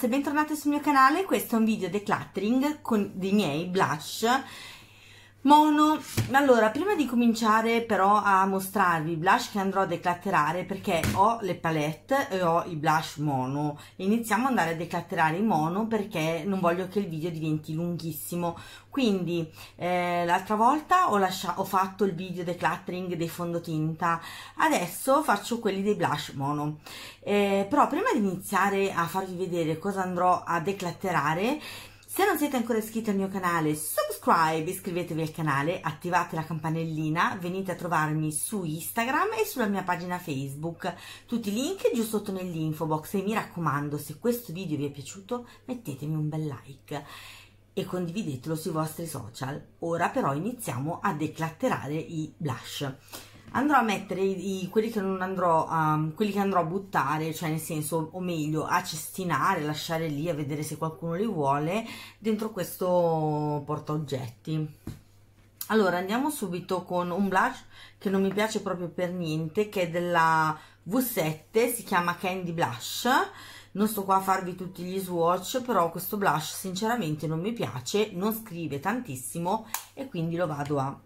ragazze, bentornate sul mio canale, questo è un video decluttering con dei miei blush Mono, allora prima di cominciare però a mostrarvi i blush che andrò a declatterare perché ho le palette e ho i blush mono iniziamo ad andare a declatterare i mono perché non voglio che il video diventi lunghissimo quindi eh, l'altra volta ho, ho, fatto il video decluttering dei fondotinta adesso faccio quelli dei blush mono eh, però prima di iniziare a farvi vedere cosa andrò a declatterare se non siete ancora iscritti al mio canale, subscribe, iscrivetevi al canale, attivate la campanellina, venite a trovarmi su Instagram e sulla mia pagina Facebook. Tutti i link giù sotto nell'info box e mi raccomando, se questo video vi è piaciuto, mettetemi un bel like e condividetelo sui vostri social. Ora però iniziamo a declatterare i blush andrò a mettere i, i, quelli, che andrò, um, quelli che andrò a buttare, cioè nel senso, o meglio, a cestinare, lasciare lì a vedere se qualcuno li vuole, dentro questo portaoggetti. Allora, andiamo subito con un blush che non mi piace proprio per niente, che è della V7, si chiama Candy Blush. Non sto qua a farvi tutti gli swatch, però questo blush sinceramente non mi piace, non scrive tantissimo e quindi lo vado a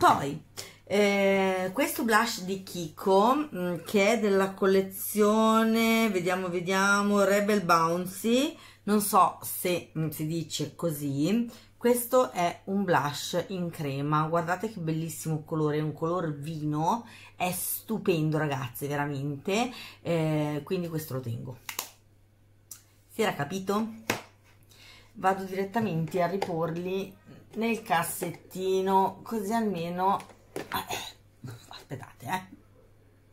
poi, eh, questo blush di Kiko, mm, che è della collezione, vediamo, vediamo, Rebel Bouncy, non so se mm, si dice così, questo è un blush in crema, guardate che bellissimo colore, è un color vino, è stupendo ragazzi, veramente, eh, quindi questo lo tengo. Si era capito? vado direttamente a riporli nel cassettino così almeno eh, aspettate eh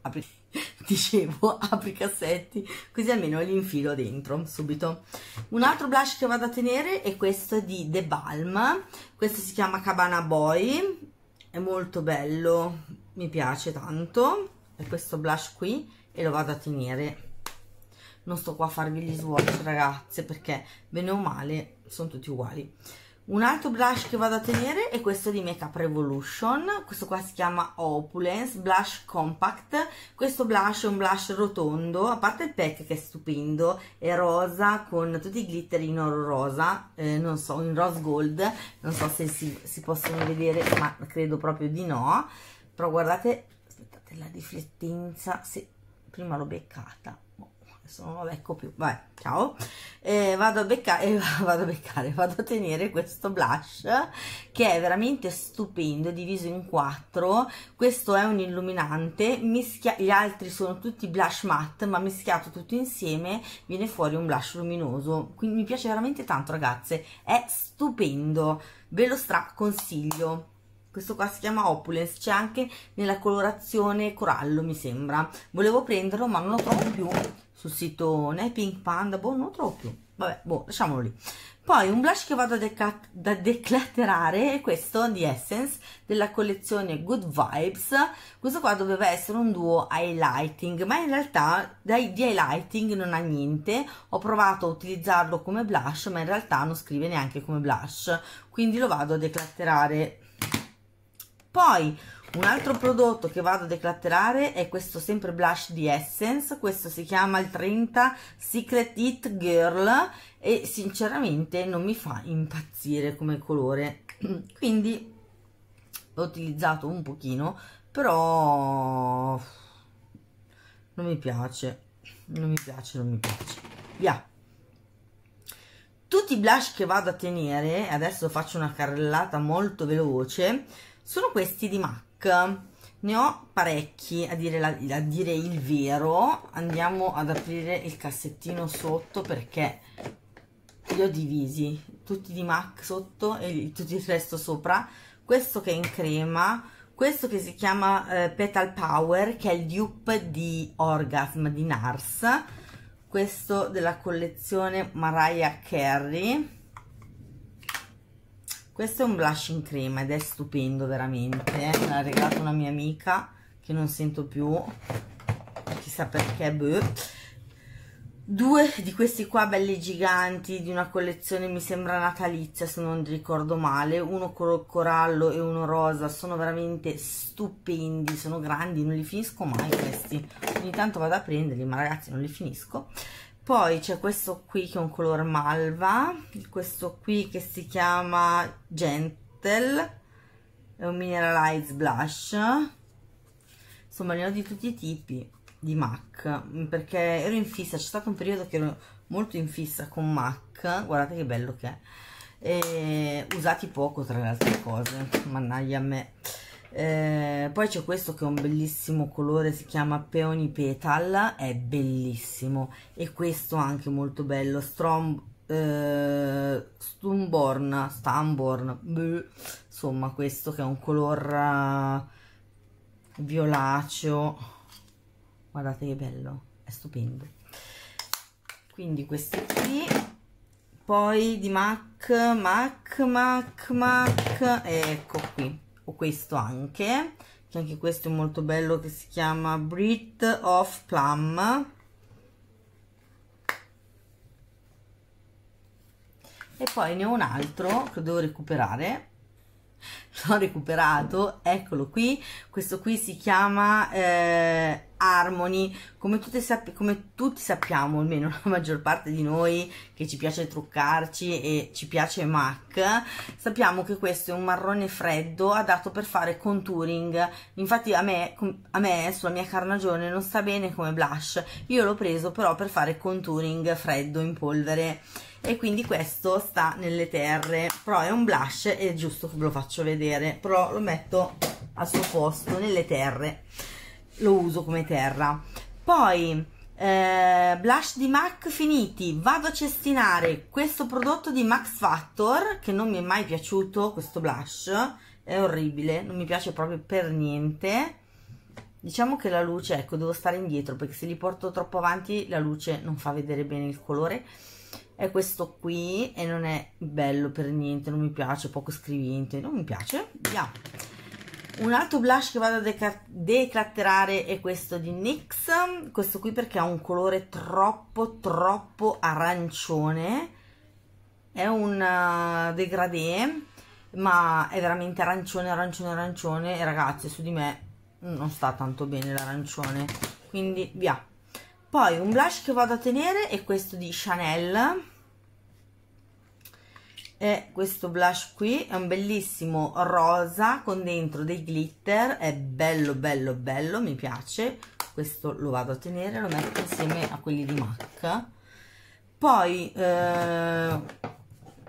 apri, dicevo apri i cassetti così almeno li infilo dentro subito un altro blush che vado a tenere è questo di The Balm questo si chiama Cabana Boy è molto bello mi piace tanto è questo blush qui e lo vado a tenere non sto qua a farvi gli swatch ragazze perché bene o male sono tutti uguali un altro blush che vado a tenere è questo di Make Up Revolution questo qua si chiama Opulence Blush Compact questo blush è un blush rotondo a parte il pack che è stupendo è rosa con tutti i glitter in oro rosa eh, non so, in rose gold non so se si, si, possono vedere ma credo proprio di no però guardate aspettate la riflettenza sì, prima l'ho beccata adesso non lo becco più, vabbè, ciao, eh, vado, a beccare, eh, vado a beccare, vado a tenere questo blush che è veramente stupendo, è diviso in quattro, questo è un illuminante, mischia, gli altri sono tutti blush matte, ma mischiato tutto insieme viene fuori un blush luminoso, quindi mi piace veramente tanto ragazze, è stupendo, ve lo straconsiglio questo qua si chiama Opulence, c'è anche nella colorazione corallo mi sembra, volevo prenderlo ma non lo trovo più sul sito né Pink Panda, boh non lo trovo più, vabbè boh lasciamolo lì. Poi un blush che vado a da declatterare è questo di Essence della collezione Good Vibes, questo qua doveva essere un duo highlighting ma in realtà dai, di highlighting non ha niente, ho provato a utilizzarlo come blush ma in realtà non scrive neanche come blush, quindi lo vado a declatterare poi un altro prodotto che vado a declatterare è questo sempre blush di Essence, questo si chiama il 30 Secret It Girl e sinceramente non mi fa impazzire come colore, quindi l'ho utilizzato un pochino, però non mi piace, non mi piace, non mi piace, via! Tutti i blush che vado a tenere, adesso faccio una carrellata molto veloce, sono questi di MAC ne ho parecchi a dire, la, a dire il vero andiamo ad aprire il cassettino sotto perché li ho divisi tutti di MAC sotto e tutti il resto sopra questo che è in crema questo che si chiama eh, Petal Power che è il dupe di Orgasm di Nars questo della collezione Mariah Carey questo è un blush in crema ed è stupendo veramente eh. me l'ha regalato una mia amica che non sento più chissà perché boh. due di questi qua belli giganti di una collezione mi sembra natalizia se non ricordo male uno corallo e uno rosa sono veramente stupendi sono grandi non li finisco mai questi ogni tanto vado a prenderli ma ragazzi non li finisco poi c'è questo qui che è un color malva questo qui che si chiama gentle è un mineralized blush insomma ne ho di tutti i tipi di MAC perché ero in fissa, c'è stato un periodo che ero molto in fissa con MAC guardate che bello che è e usati poco tra le altre cose mannaggia a me eh, poi c'è questo che è un bellissimo colore si chiama Peony Petal è bellissimo e questo anche molto bello Strom, eh, Stumborn Stamborn bleh. insomma questo che è un color eh, violaceo guardate che bello è stupendo quindi questi qui poi di MAC MAC MAC MAC ecco qui o questo anche che anche questo è molto bello che si chiama Brit of Plum e poi ne ho un altro che devo recuperare l'ho recuperato eccolo qui questo qui si chiama eh, Harmony, come, sapp- come, tutti sappiamo, almeno la maggior parte di noi che ci piace truccarci e ci piace MAC, sappiamo che questo è un marrone freddo adatto per fare contouring, infatti a me, a me sulla mia carnagione non sta bene come blush, io l'ho preso però per fare contouring freddo in polvere e quindi questo sta nelle terre però è un blush e è giusto che ve lo faccio vedere però lo metto al suo posto nelle terre lo uso come terra poi eh, blush di MAC finiti vado a cestinare questo prodotto di Max Factor che non mi è mai piaciuto questo blush è orribile non mi piace proprio per niente diciamo che la luce ecco devo stare indietro perché se li porto troppo avanti la luce non fa vedere bene il colore è questo qui e non è bello per niente non mi piace poco scrivente non mi piace via yeah un altro blush che vado a declatterare è questo di NYX questo qui perché ha un colore troppo troppo arancione è un eh, degradé ma è veramente arancione arancione arancione e ragazzi su di me non sta tanto bene l'arancione quindi via poi un blush che vado a tenere è questo di Chanel è questo blush qui è un bellissimo rosa con dentro dei glitter è bello bello bello mi piace questo lo vado a tenere lo metto insieme a quelli di MAC poi eh,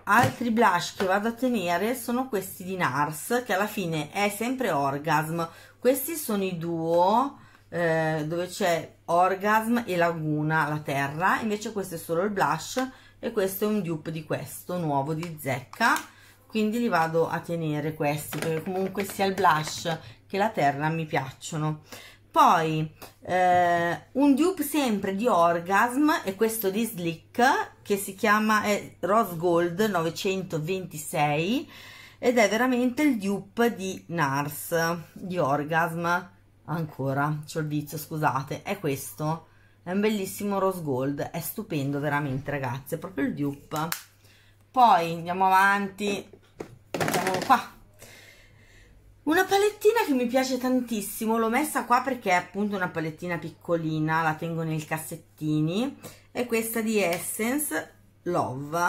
altri blush che vado a tenere sono questi di NARS che alla fine è sempre Orgasm questi sono i duo eh, dove c'è Orgasm e Laguna la terra invece questo è solo il blush e questo è un dupe di questo nuovo di zecca quindi li vado a tenere questi perché comunque sia il blush che la terra mi piacciono poi eh, un dupe sempre di Orgasm e questo di Slick che si chiama eh, Rose Gold 926 ed è veramente il dupe di Nars di Orgasm ancora c'ho il vizio scusate è questo è un bellissimo rose gold è stupendo veramente ragazze è proprio il dupe poi andiamo avanti mettiamolo qua una palettina che mi piace tantissimo, l'ho messa qua perché è appunto una palettina piccolina, la tengo nei cassettini, è questa di Essence Love,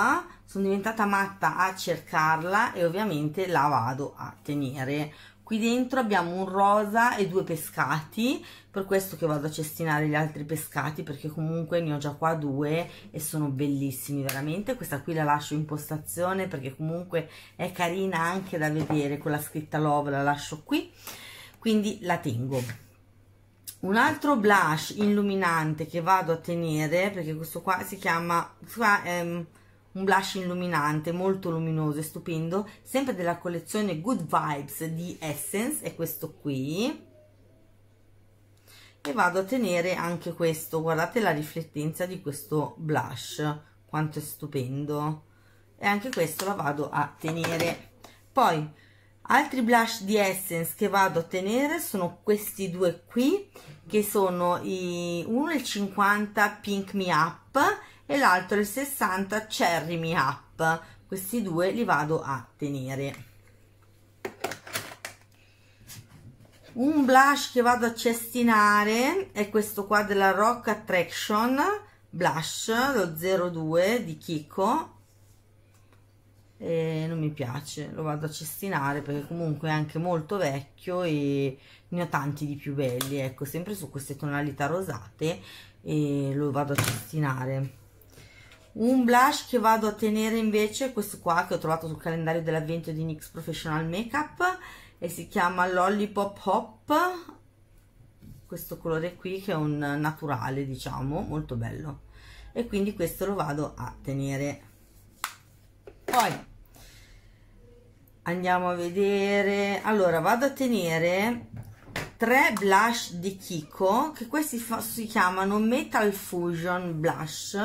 sono diventata matta a cercarla e ovviamente la vado a tenere qui dentro abbiamo un rosa e due pescati per questo che vado a cestinare gli altri pescati perché comunque ne ho già qua due e sono bellissimi veramente questa qui la lascio in postazione perché comunque è carina anche da vedere con la scritta love la lascio qui quindi la tengo un altro blush illuminante che vado a tenere perché questo qua si chiama qua è, mm, un blush illuminante molto luminoso e stupendo sempre della collezione Good Vibes di Essence è questo qui e vado a tenere anche questo guardate la riflettenza di questo blush quanto è stupendo e anche questo la vado a tenere poi altri blush di Essence che vado a tenere sono questi due qui che sono i 1,50 Pink Me Up e l'altro il 60 Cherry Me Up questi due li vado a tenere un blush che vado a cestinare è questo qua della Rock Attraction blush lo 02 di Kiko e non mi piace lo vado a cestinare perché comunque è anche molto vecchio e ne ho tanti di più belli ecco sempre su queste tonalità rosate e lo vado a cestinare un blush che vado a tenere invece questo qua che ho trovato sul calendario dell'avvento di NYX Professional Makeup e si chiama Lollipop Hop questo colore qui che è un naturale diciamo molto bello e quindi questo lo vado a tenere poi andiamo a vedere allora vado a tenere tre blush di Kiko che questi si chiamano Metal Fusion Blush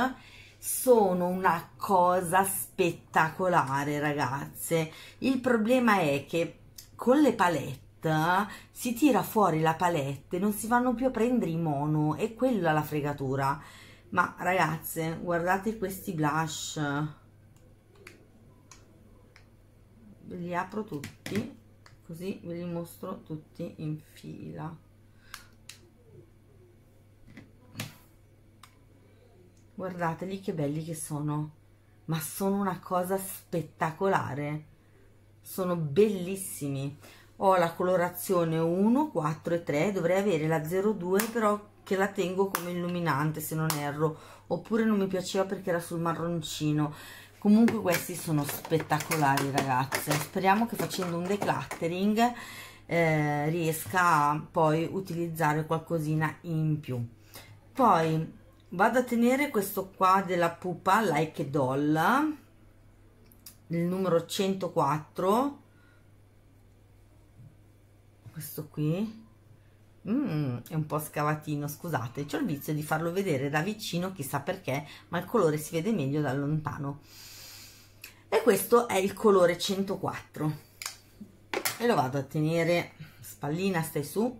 sono una cosa spettacolare ragazze il problema è che con le palette si tira fuori la palette non si vanno più a prendere i mono e quella la fregatura ma ragazze guardate questi blush li apro tutti così ve li mostro tutti in fila guardateli che belli che sono ma sono una cosa spettacolare sono bellissimi ho la colorazione 1 4 e 3 dovrei avere la 02 però che la tengo come illuminante se non erro oppure non mi piaceva perché era sul marroncino comunque questi sono spettacolari ragazze speriamo che facendo un decluttering eh, riesca a poi utilizzare qualcosina in più poi vado a tenere questo qua della pupa like doll il numero 104 questo qui mm, è un po' scavatino scusate c'ho il vizio di farlo vedere da vicino chissà perché ma il colore si vede meglio da lontano e questo è il colore 104 e lo vado a tenere spallina stai su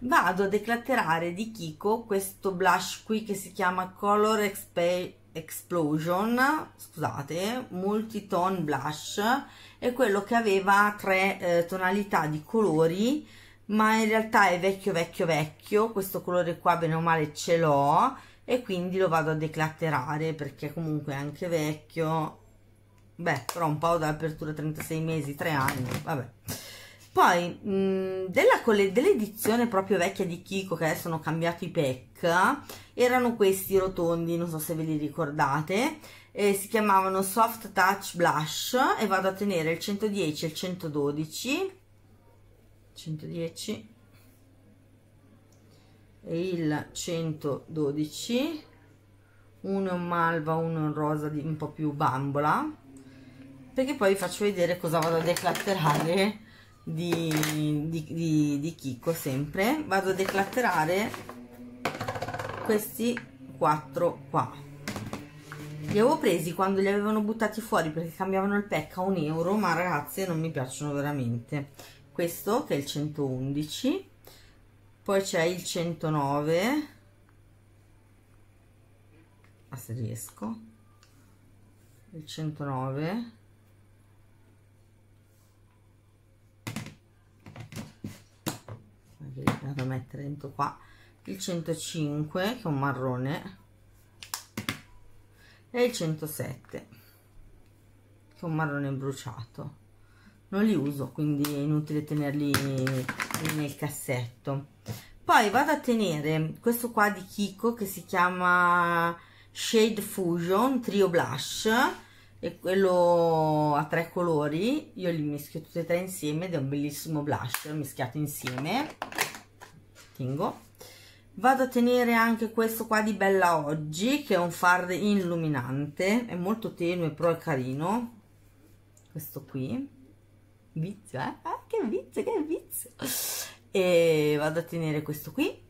vado a declatterare di Kiko questo blush qui che si chiama Color Exp Explosion, scusate, Multitone Blush, è quello che aveva tre eh, tonalità di colori, ma in realtà è vecchio vecchio vecchio, questo colore qua bene o male ce l'ho, e quindi lo vado a declatterare perché comunque è anche vecchio, beh, però un po' dall'apertura 36 mesi, 3 anni, vabbè poi, mh, della, dell'edizione proprio vecchia di Kiko, che adesso hanno cambiato i pack, erano questi rotondi, non so se ve li ricordate, eh, si chiamavano Soft Touch Blush e vado a tenere il 110 e il 112, 110 e il 112, uno è un malva, uno è un rosa di, un po' più bambola, perché poi vi faccio vedere cosa vado a declatterare di, di, di, di chicco sempre vado a declatterare questi quattro qua li avevo presi quando li avevano buttati fuori perché cambiavano il pack a un euro ma ragazze non mi piacciono veramente questo che è il 111 poi c'è il 109 ah, se riesco il 109 vado a mettere dentro qua il 105 che è un marrone e il 107 che è un marrone bruciato non li uso quindi è inutile tenerli nel cassetto poi vado a tenere questo qua di Kiko che si chiama Shade Fusion Trio Blush e quello a tre colori io li mischio tutti e tre insieme ed è un bellissimo blush mischiato insieme tingo vado a tenere anche questo qua di Bella Oggi che è un fard illuminante è molto tenue però è carino questo qui vizio eh? Ah, che vizio che vizio e vado a tenere questo qui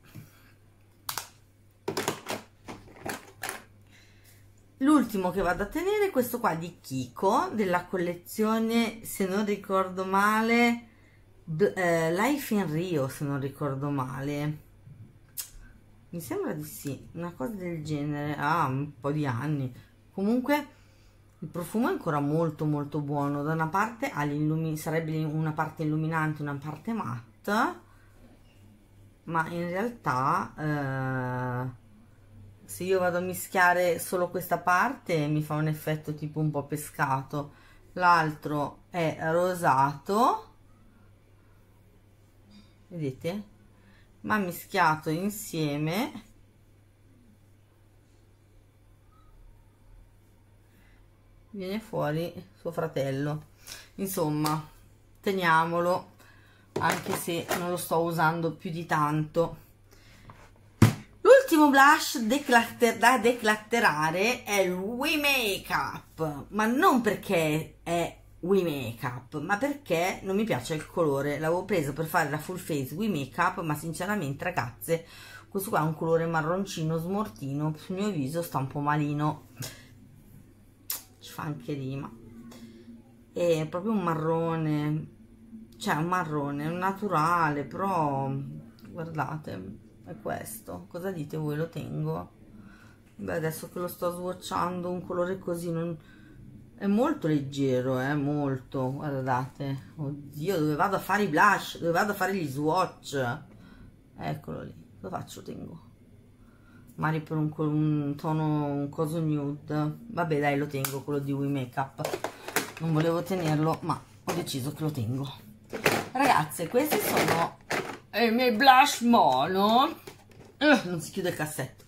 l'ultimo che vado a tenere è questo qua di Kiko della collezione se non ricordo male eh, Life in Rio se non ricordo male mi sembra di sì una cosa del genere ah un po' di anni comunque il profumo è ancora molto molto buono da una parte ha sarebbe una parte illuminante una parte matte ma in realtà eh, se io vado a mischiare solo questa parte mi fa un effetto tipo un po' pescato l'altro è rosato vedete ma mischiato insieme viene fuori suo fratello insomma teniamolo anche se non lo sto usando più di tanto L'ultimo blush declatter, da declatterare è il We Make Up, ma non perché è We Make Up, ma perché non mi piace il colore. L'avevo preso per fare la full face We Make Up, ma sinceramente ragazze, questo qua è un colore marroncino smortino, sul mio viso sta un po' malino. Ci fa anche rima. È proprio un marrone, cioè un marrone, un naturale, però guardate è questo cosa dite voi lo tengo beh adesso che lo sto swatchando un colore così non è molto leggero eh molto guardate oddio dove vado a fare i blush dove vado a fare gli swatch eccolo lì lo faccio tengo Mari per un, un, tono un coso nude vabbè dai lo tengo quello di We Makeup non volevo tenerlo ma ho deciso che lo tengo ragazze questi sono e i miei blush mono eh, non si chiude il cassetto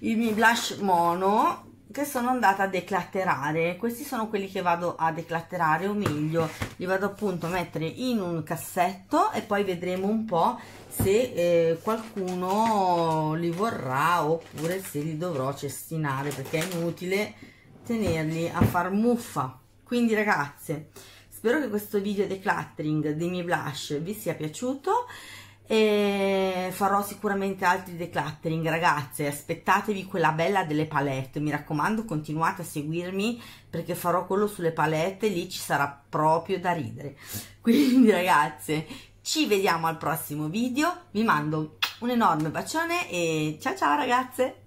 i miei blush mono che sono andata a declatterare questi sono quelli che vado a declatterare o meglio li vado appunto a mettere in un cassetto e poi vedremo un po' se eh, qualcuno li vorrà oppure se li dovrò cestinare perché è inutile tenerli a far muffa quindi ragazze spero che questo video decluttering dei miei blush vi sia piaciuto e farò sicuramente altri decluttering ragazze aspettatevi quella bella delle palette mi raccomando continuate a seguirmi perché farò quello sulle palette lì ci sarà proprio da ridere quindi ragazze ci vediamo al prossimo video vi mando un enorme bacione e ciao ciao ragazze